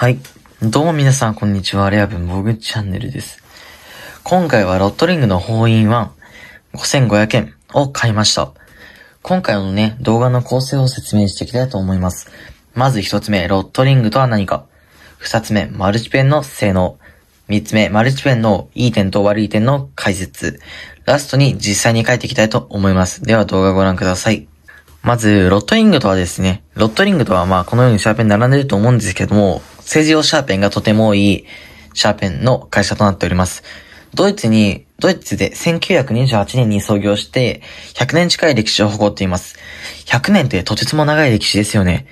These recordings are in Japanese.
はい。どうも皆さん、こんにちは。レアブンボグチャンネルです。今回はロットリングの法印は5500円を買いました。今回のね、動画の構成を説明していきたいと思います。まず一つ目、ロットリングとは何か。二つ目、マルチペンの性能。三つ目、マルチペンの良い点と悪い点の解説。ラストに実際に書いていきたいと思います。では動画ご覧ください。まず、ロットリングとはですね、ロットリングとはまあこのようにシャーペン並んでると思うんですけども、政治用シャーペンがとても多いシャーペンの会社となっております。ドイツに、ドイツで1928年に創業して100年近い歴史を誇っています。100年ってとてつも長い歴史ですよね。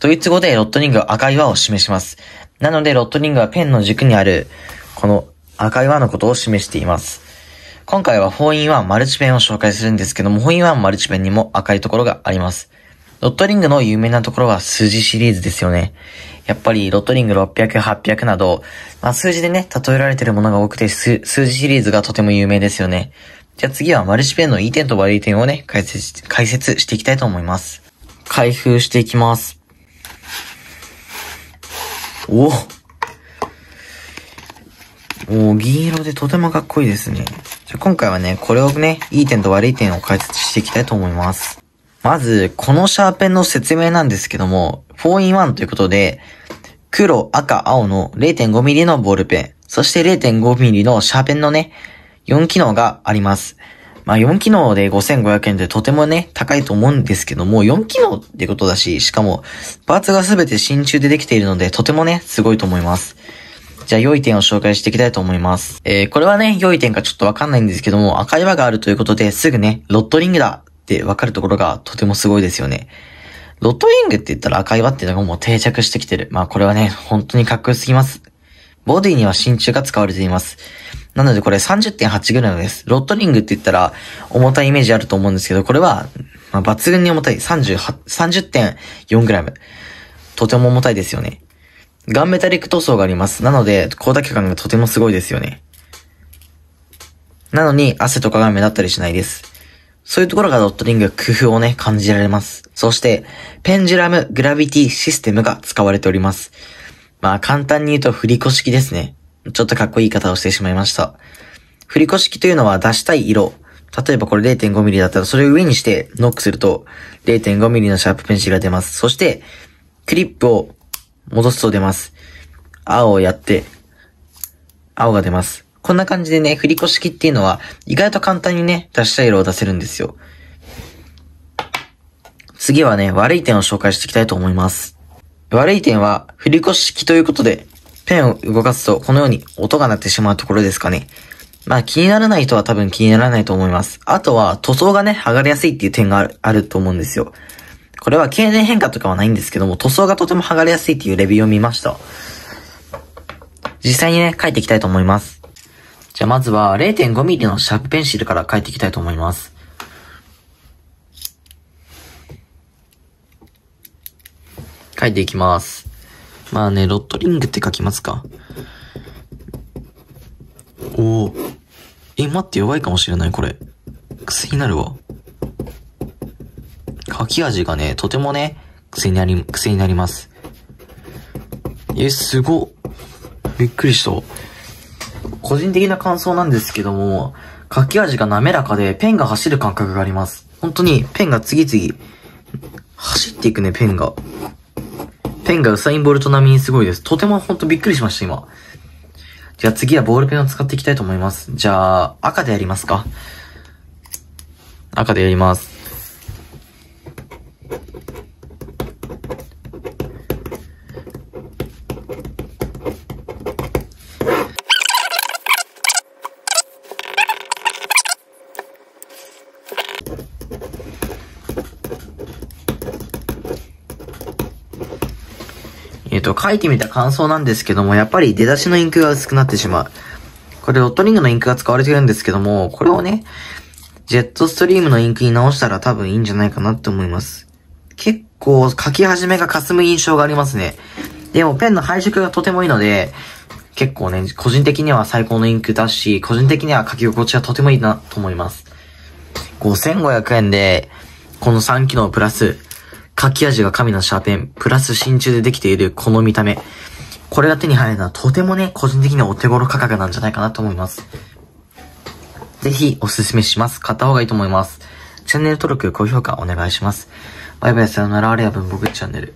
ドイツ語でロットリングは赤い輪を示します。なのでロットリングはペンの軸にあるこの赤い輪のことを示しています。今回は 4in1 マルチペンを紹介するんですけども、4in1 マルチペンにも赤いところがあります。ロットリングの有名なところは数字シリーズですよね。やっぱりロットリング600、800など、まあ、数字でね、例えられてるものが多くて数、数字シリーズがとても有名ですよね。じゃあ次はマルチペンの良い点と悪い点をね、解説、解説していきたいと思います。開封していきます。おお銀色でとてもかっこいいですね。じゃ今回はね、これをね、良い点と悪い点を解説していきたいと思います。まず、このシャーペンの説明なんですけども、4-in-1 ということで、黒、赤、青の 0.5mm のボールペン、そして 0.5mm のシャーペンのね、4機能があります。まあ4機能で5500円ってとてもね、高いと思うんですけども、4機能ってことだし、しかも、パーツがすべて真鍮でできているので、とてもね、すごいと思います。じゃあ良い点を紹介していきたいと思います。えー、これはね、良い点かちょっとわかんないんですけども、赤い輪があるということで、すぐね、ロットリングだってわかるところがとてもすごいですよね。ロットウィングって言ったら赤い輪っていうのがもう定着してきてる。まあこれはね、本当にかっこよすぎます。ボディには真鍮が使われています。なのでこれ 30.8g です。ロットリングって言ったら重たいイメージあると思うんですけど、これは、まあ、抜群に重たい38 30.4g。とても重たいですよね。ガンメタリック塗装があります。なので、光沢感がとてもすごいですよね。なのに、汗とかが目立ったりしないです。そういうところがドットリング工夫をね、感じられます。そして、ペンジュラムグラビティシステムが使われております。まあ、簡単に言うと振り子式ですね。ちょっとかっこいい言い方をしてしまいました。振り子式というのは出したい色。例えばこれ 0.5mm だったらそれを上にしてノックすると 0.5mm のシャープペンシルが出ます。そして、クリップを戻すと出ます。青をやって、青が出ます。こんな感じでね、振り子式っていうのは、意外と簡単にね、出したい色を出せるんですよ。次はね、悪い点を紹介していきたいと思います。悪い点は、振り子式ということで、ペンを動かすと、このように音が鳴ってしまうところですかね。まあ気にならない人は多分気にならないと思います。あとは塗装がね、剥がれやすいっていう点があると思うんですよ。これは経年変化とかはないんですけども、塗装がとても剥がれやすいっていうレビューを見ました。実際にね、書いていきたいと思います。じゃあまずは 0.5mm のシャープペンシルから書いていきたいと思います。書いていきます。まあね、ロットリングって書きますか。おお。え、待って、弱いかもしれない、これ。癖になるわ。書き味がね、とてもね、癖になり、癖になります。え、すごびっくりした。個人的な感想なんですけども、書き味が滑らかでペンが走る感覚があります。本当にペンが次々、走っていくね、ペンが。ペンがウサインボルト並みにすごいです。とても本当びっくりしました、今。じゃあ次はボールペンを使っていきたいと思います。じゃあ、赤でやりますか。赤でやります。っと、書いてみた感想なんですけども、やっぱり出だしのインクが薄くなってしまう。これ、ドットリングのインクが使われてるんですけども、これをね、ジェットストリームのインクに直したら多分いいんじゃないかなって思います。結構、書き始めが霞む印象がありますね。でも、ペンの配色がとてもいいので、結構ね、個人的には最高のインクだし、個人的には書き心地がとてもいいなと思います。5500円で、この3機能プラス、書き味が神のシャーペン、プラス真鍮でできているこの見た目。これが手に入るのはとてもね、個人的にはお手頃価格なんじゃないかなと思います。ぜひおすすめします。買った方がいいと思います。チャンネル登録、高評価お願いします。バイバイ、さよなら、あれや文房具チャンネル。